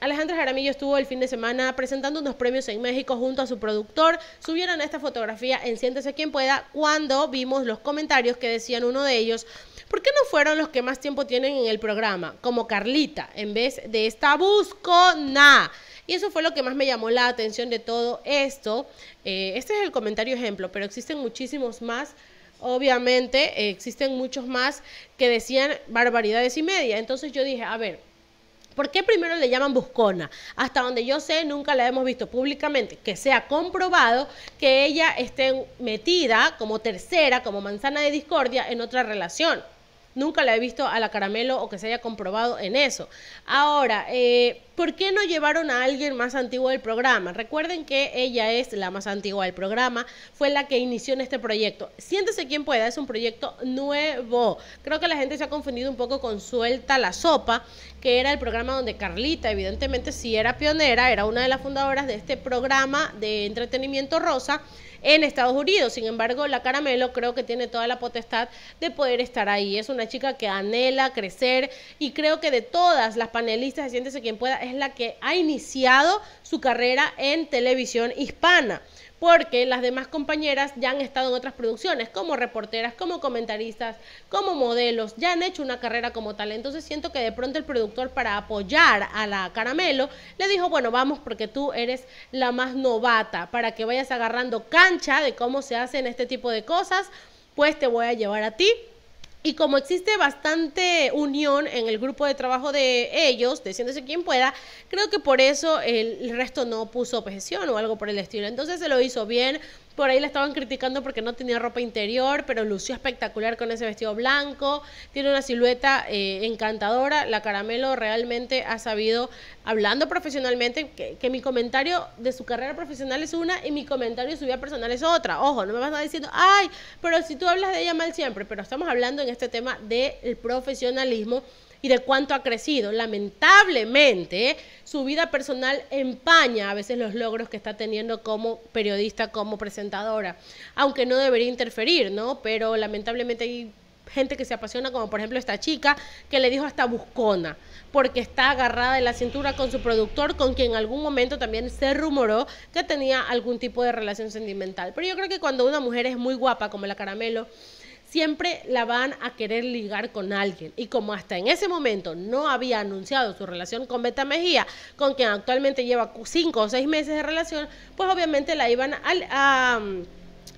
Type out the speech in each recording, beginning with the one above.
Alejandra Jaramillo estuvo el fin de semana presentando unos premios en México junto a su productor. Subieron esta fotografía en Siéntese quien pueda cuando vimos los comentarios que decían uno de ellos. ¿Por qué no fueron los que más tiempo tienen en el programa? Como Carlita, en vez de esta buscona. Y eso fue lo que más me llamó la atención de todo esto. Eh, este es el comentario ejemplo, pero existen muchísimos más. Obviamente, eh, existen muchos más que decían barbaridades y media. Entonces yo dije, a ver, ¿Por qué primero le llaman buscona? Hasta donde yo sé, nunca la hemos visto públicamente, que sea comprobado que ella esté metida como tercera, como manzana de discordia en otra relación nunca la he visto a la caramelo o que se haya comprobado en eso. Ahora, eh, ¿por qué no llevaron a alguien más antiguo del programa? Recuerden que ella es la más antigua del programa, fue la que inició en este proyecto. Siéntese quien pueda, es un proyecto nuevo. Creo que la gente se ha confundido un poco con Suelta la Sopa, que era el programa donde Carlita, evidentemente, sí era pionera, era una de las fundadoras de este programa de entretenimiento rosa en Estados Unidos. Sin embargo, la Caramelo creo que tiene toda la potestad de poder estar ahí. Es una chica que anhela crecer y creo que de todas las panelistas de Siéntese quien pueda es la que ha iniciado su carrera en televisión hispana porque las demás compañeras ya han estado en otras producciones, como reporteras, como comentaristas, como modelos, ya han hecho una carrera como tal. Entonces siento que de pronto el productor para apoyar a la Caramelo le dijo, bueno, vamos porque tú eres la más novata, para que vayas agarrando cancha de cómo se hacen este tipo de cosas, pues te voy a llevar a ti y como existe bastante unión en el grupo de trabajo de ellos, deciéndose quien pueda, creo que por eso el, el resto no puso objeción o algo por el estilo. Entonces se lo hizo bien por ahí la estaban criticando porque no tenía ropa interior, pero lució espectacular con ese vestido blanco. Tiene una silueta eh, encantadora. La Caramelo realmente ha sabido, hablando profesionalmente, que, mi comentario de su carrera profesional es una y mi comentario de su vida personal es otra. Ojo, no me vas a decir diciendo, ay, pero si tú hablas de ella mal siempre, pero estamos hablando en este tema del profesionalismo y de cuánto ha crecido. Lamentablemente, su vida personal empaña a veces los logros que está teniendo como periodista, como presentadora, aunque no debería interferir, ¿no? Pero lamentablemente hay gente que se apasiona, como por ejemplo esta chica que le dijo hasta buscona, porque está agarrada de la cintura con su productor, con quien en algún momento también se rumoró que tenía algún tipo de relación sentimental. Pero yo creo que cuando una mujer es muy guapa, como la caramelo, siempre la van a querer ligar con alguien. Y como hasta en ese momento no había anunciado su relación con Beta Mejía, con quien actualmente lleva cinco o seis meses de relación, pues obviamente la iban a, a mm,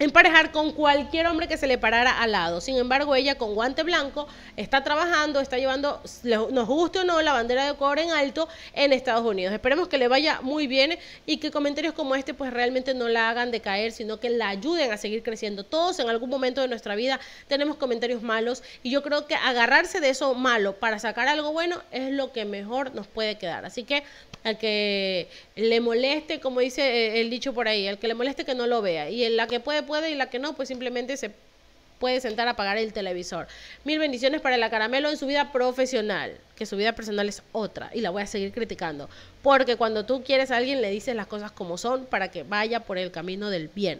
emparejar con cualquier hombre que se le parara al lado. Sin embargo, ella con guante blanco está trabajando, está llevando, nos guste o no, la bandera de cobre en alto en Estados Unidos. Esperemos que le vaya muy bien y que comentarios como este pues realmente no la hagan decaer, sino que la ayuden a seguir creciendo. Todos en algún momento de nuestra vida tenemos comentarios malos y yo creo que agarrarse de eso malo para sacar algo bueno es lo que mejor nos puede quedar. Así que al que le moleste, como dice eh, el dicho por ahí, al que le moleste que no lo vea y en la que puede puede y la que no, pues simplemente se puede sentar a pagar el televisor. Mil bendiciones para la caramelo en su vida profesional, que su vida personal es otra y la voy a seguir criticando, porque cuando tú quieres a alguien le dices las cosas como son para que vaya por el camino del bien.